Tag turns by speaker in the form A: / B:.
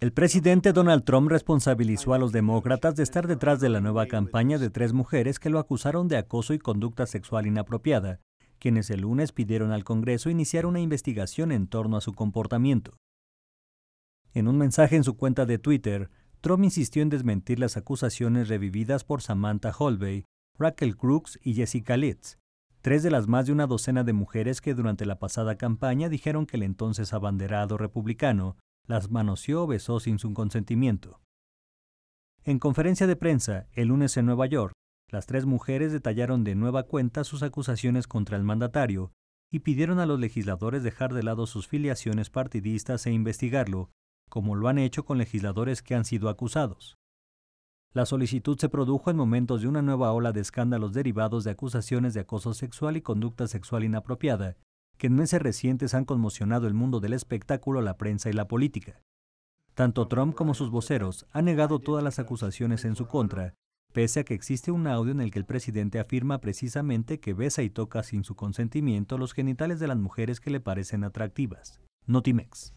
A: El presidente Donald Trump responsabilizó a los demócratas de estar detrás de la nueva campaña de tres mujeres que lo acusaron de acoso y conducta sexual inapropiada, quienes el lunes pidieron al Congreso iniciar una investigación en torno a su comportamiento. En un mensaje en su cuenta de Twitter, Trump insistió en desmentir las acusaciones revividas por Samantha Holbey, Raquel Crooks y Jessica Litz, tres de las más de una docena de mujeres que durante la pasada campaña dijeron que el entonces abanderado republicano las manoseó o besó sin su consentimiento. En conferencia de prensa, el lunes en Nueva York, las tres mujeres detallaron de nueva cuenta sus acusaciones contra el mandatario y pidieron a los legisladores dejar de lado sus filiaciones partidistas e investigarlo, como lo han hecho con legisladores que han sido acusados. La solicitud se produjo en momentos de una nueva ola de escándalos derivados de acusaciones de acoso sexual y conducta sexual inapropiada, que en meses recientes han conmocionado el mundo del espectáculo, la prensa y la política. Tanto Trump como sus voceros han negado todas las acusaciones en su contra, pese a que existe un audio en el que el presidente afirma precisamente que besa y toca sin su consentimiento los genitales de las mujeres que le parecen atractivas. Notimex.